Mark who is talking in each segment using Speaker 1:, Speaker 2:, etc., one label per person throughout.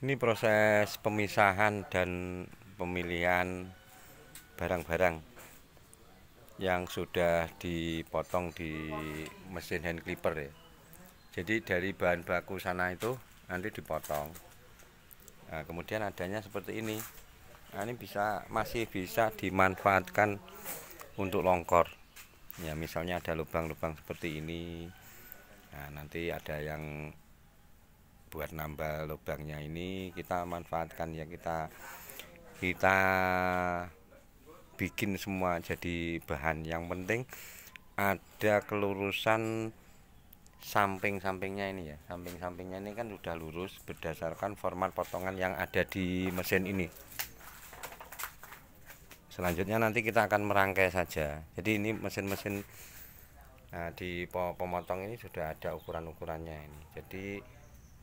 Speaker 1: Ini proses pemisahan dan pemilihan barang-barang yang sudah dipotong di mesin hand clipper ya. Jadi dari bahan baku sana itu nanti dipotong. Nah, kemudian adanya seperti ini. Nah, ini bisa masih bisa dimanfaatkan untuk longkor. Ya misalnya ada lubang-lubang seperti ini. Nah, nanti ada yang buat nambah lubangnya ini kita manfaatkan ya kita kita bikin semua jadi bahan yang penting ada kelurusan samping-sampingnya ini ya samping-sampingnya ini kan sudah lurus berdasarkan format potongan yang ada di mesin ini selanjutnya nanti kita akan merangkai saja jadi ini mesin-mesin nah, di pemotong ini sudah ada ukuran-ukurannya ini jadi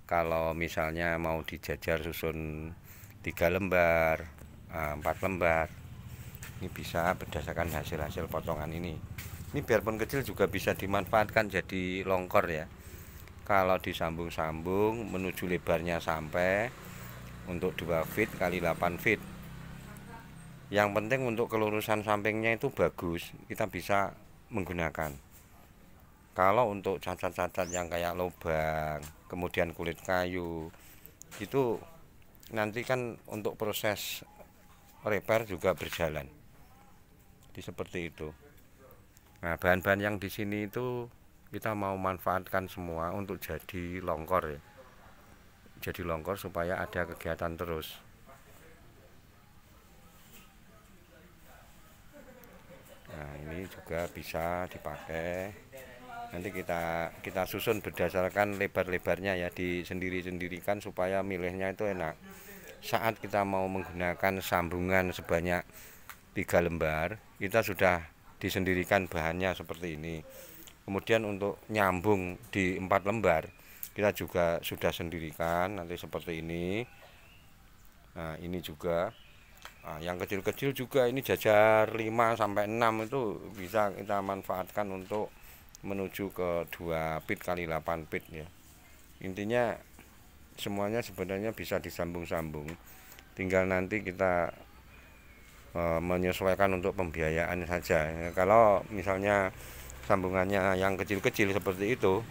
Speaker 1: kalau misalnya mau dijajar susun tiga lembar eh, empat lembar ini bisa berdasarkan hasil-hasil potongan ini ini biarpun kecil juga bisa dimanfaatkan jadi longkor ya kalau disambung-sambung menuju lebarnya sampai untuk 2 feet kali 8 feet yang penting untuk kelurusan sampingnya itu bagus kita bisa menggunakan kalau untuk cacat-cacat yang kayak lubang kemudian kulit kayu itu nanti kan untuk proses repair juga berjalan di seperti itu nah bahan-bahan yang di sini itu kita mau manfaatkan semua untuk jadi longkor ya jadi longkor supaya ada kegiatan terus nah ini juga bisa dipakai nanti kita kita susun berdasarkan lebar-lebarnya ya di sendiri-sendirikan supaya milihnya itu enak saat kita mau menggunakan sambungan sebanyak tiga lembar kita sudah disendirikan bahannya seperti ini kemudian untuk nyambung di empat lembar kita juga sudah sendirikan nanti seperti ini nah ini juga nah, yang kecil-kecil juga ini jajar 5 sampai 6 itu bisa kita manfaatkan untuk menuju ke 2 pit kali 8 pit ya intinya semuanya sebenarnya bisa disambung-sambung tinggal nanti kita e, menyesuaikan untuk pembiayaan saja ya, kalau misalnya sambungannya yang kecil-kecil seperti itu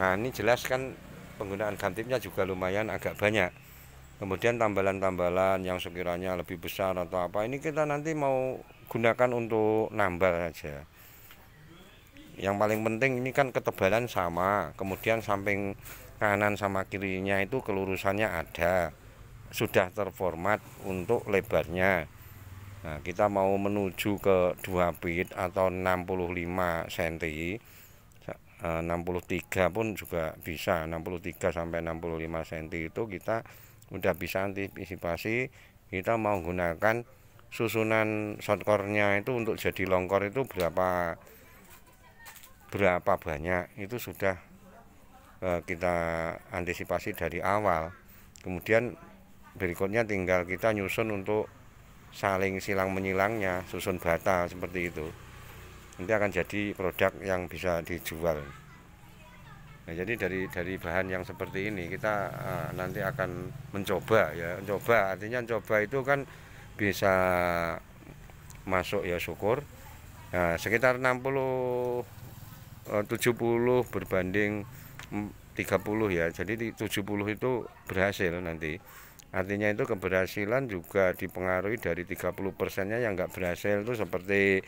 Speaker 1: nah ini jelas kan penggunaan gantipnya juga lumayan agak banyak kemudian tambalan-tambalan yang sekiranya lebih besar atau apa ini kita nanti mau gunakan untuk nambal saja yang paling penting ini kan ketebalan sama kemudian samping kanan sama kirinya itu kelurusannya ada sudah terformat untuk lebarnya nah kita mau menuju ke 2 bit atau 65 cm 63 pun juga bisa 63 sampai 65 cm itu kita udah bisa antisipasi kita mau gunakan susunan shortcore itu untuk jadi longkor itu berapa berapa banyak itu sudah eh, kita antisipasi dari awal. Kemudian berikutnya tinggal kita nyusun untuk saling silang menyilangnya, susun bata seperti itu. Nanti akan jadi produk yang bisa dijual. Nah, jadi dari dari bahan yang seperti ini kita uh, nanti akan mencoba ya, mencoba artinya mencoba itu kan bisa masuk ya syukur. Nah, sekitar 60 70 eh, berbanding 30 ya. Jadi 70 itu berhasil nanti. Artinya itu keberhasilan juga dipengaruhi dari 30 persennya yang nggak berhasil itu seperti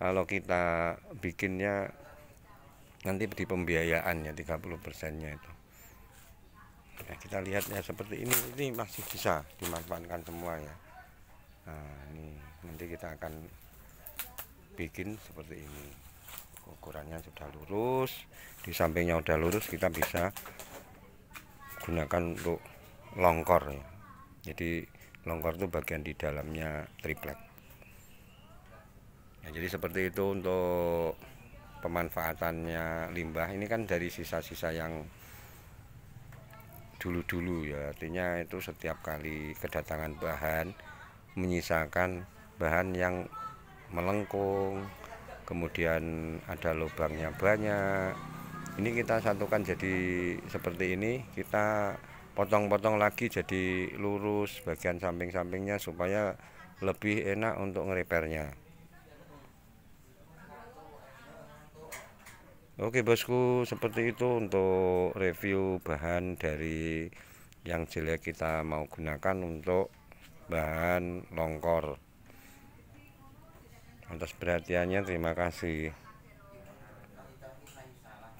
Speaker 1: kalau kita bikinnya nanti di pembiayaannya 30 persennya itu. Nah, kita lihat ya seperti ini ini masih bisa dimanfaatkan semua ya. Nah, ini nanti kita akan bikin seperti ini ukurannya sudah lurus di sampingnya sudah lurus kita bisa gunakan untuk longkor ya. jadi longkor itu bagian di dalamnya triplek ya, jadi seperti itu untuk pemanfaatannya limbah ini kan dari sisa-sisa yang dulu-dulu ya artinya itu setiap kali kedatangan bahan menyisakan bahan yang melengkung kemudian ada lubangnya banyak ini kita satukan jadi seperti ini kita potong-potong lagi jadi lurus bagian samping-sampingnya supaya lebih enak untuk ngeripernya. Oke bosku seperti itu untuk review bahan dari yang jelek kita mau gunakan untuk bahan longkor atas perhatiannya terima kasih